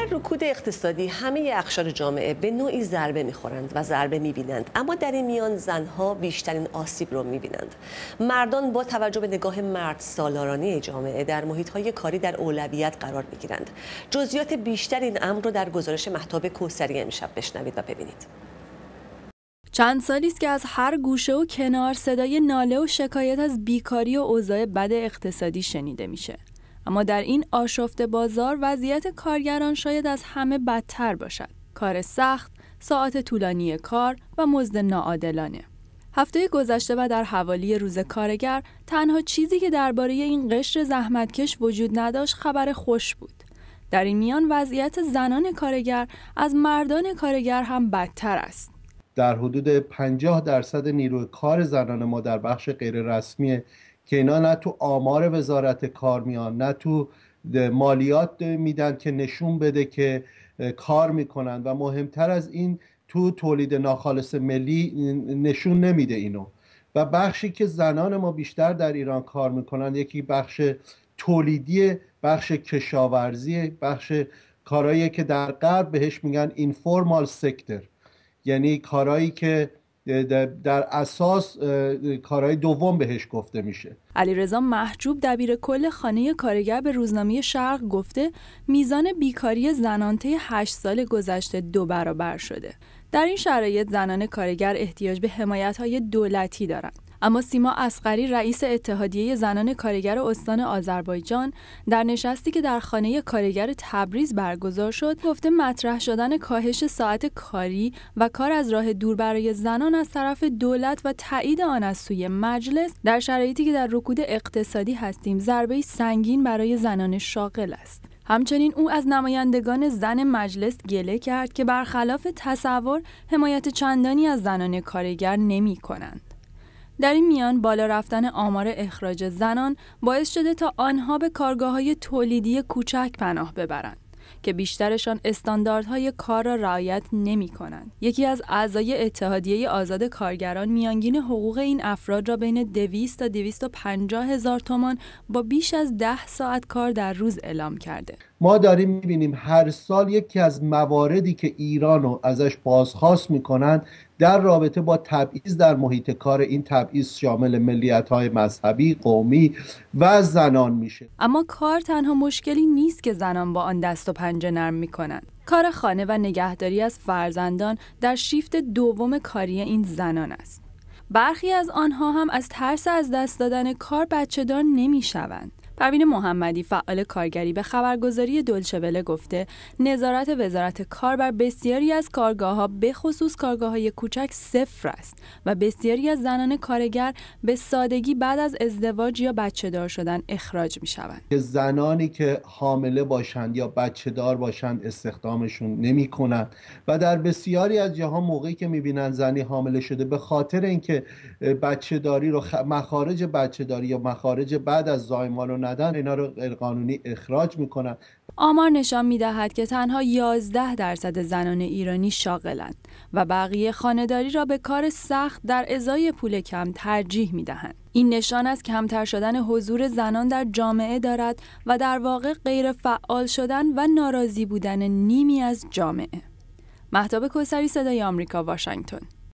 در رکود اقتصادی همه اقشار جامعه به نوعی ضربه میخورند و ضربه میبینند اما در این میان زنها بیشترین آسیب رو میبینند مردان با توجه به نگاه مرد سالارانی جامعه در محیط های کاری در اولویت قرار میگیرند جزئیات بیشتر این امر را در گزارش محتاب کوسری امشب بشنوید و ببینید چند سالی است که از هر گوشه و کنار صدای ناله و شکایت از بیکاری و اوضاع بد اقتصادی شنیده میشه. اما در این آشفت بازار وضعیت کارگران شاید از همه بدتر باشد. کار سخت، ساعت طولانی کار و مزد ناعادلانه. هفته گذشته و در حوالی روز کارگر تنها چیزی که درباره این قشر زحمتکش وجود نداشت خبر خوش بود. در این میان وضعیت زنان کارگر از مردان کارگر هم بدتر است. در حدود 50 درصد نیروی کار زنان ما در بخش غیررسمی که اینا نه تو آمار وزارت کار میان نه تو مالیات میدن که نشون بده که کار میکنن و مهمتر از این تو تولید ناخالص ملی نشون نمیده اینو و بخشی که زنان ما بیشتر در ایران کار میکنن یکی بخش تولیدی بخش کشاورزی بخش کارهایی که در غرب بهش میگن اینفورمال سکتر یعنی کارایی که در اساس کارهای دوم بهش گفته میشه علیرضا محجوب دبیر کل خانه کارگر به روزنامه شرق گفته میزان بیکاری زنان طی 8 سال گذشته دو برابر شده در این شرایط زنان کارگر احتیاج به حمایت های دولتی دارند اما سیما اسقری رئیس اتحادیه زنان کارگر استان آذربایجان در نشستی که در خانه کارگر تبریز برگزار شد گفته مطرح شدن کاهش ساعت کاری و کار از راه دور برای زنان از طرف دولت و تایید آن از سوی مجلس در شرایطی که در رکود اقتصادی هستیم ضربه سنگین برای زنان شاغل است همچنین او از نمایندگان زن مجلس گله کرد که برخلاف تصور حمایت چندانی از زنان کارگر نمی کنند. در این میان بالا رفتن آمار اخراج زنان باعث شده تا آنها به کارگاه های تولیدی کوچک پناه ببرند. که بیشترشان استانداردهای کار را رعایت نمی کنند. یکی از اعضای اتحادیه آزاد کارگران میانگین حقوق این افراد را بین 200 تا 250 هزار تومان با بیش از 10 ساعت کار در روز اعلام کرده. ما داریم میبینیم هر سال یکی از مواردی که ایران رو ازش بازخواست میکنند در رابطه با تبعیض در محیط کار این تبعیض شامل ملیت های مذهبی، قومی و زنان میشه اما کار تنها مشکلی نیست که زنان با آن دست و پنجه نرم میکنند کار خانه و نگهداری از فرزندان در شیفت دوم کاری این زنان است برخی از آنها هم از ترس از دست دادن کار نمی نمیشوند پروین محمدی فعال کارگری به خبرگزاری دلچوله گفته نظارت وزارت کار بر بسیاری از کارگاه ها به خصوص کارگاه های کوچک صفر است و بسیاری از زنان کارگر به سادگی بعد از ازدواج یا بچه دار شدن اخراج می شوند. زنانی که حامله باشند یا بچه دار باشند استخدامشون نمی کنند و در بسیاری از جاها موقعی که می بینند زنی حامله شده به خاطر اینکه بچه داری رو مخارج بچه داری یا مخارج بعد از زایمان اینا رو غیرقانونی اخراج میکنن آمار نشان میدهد که تنها 11 درصد زنان ایرانی شاغلند و بقیه خانداری را به کار سخت در ازای پول کم ترجیح میدهند این نشان از کمتر شدن حضور زنان در جامعه دارد و در واقع غیر فعال شدن و ناراضی بودن نیمی از جامعه محتاب کوسری صدای آمریکا واشنگتن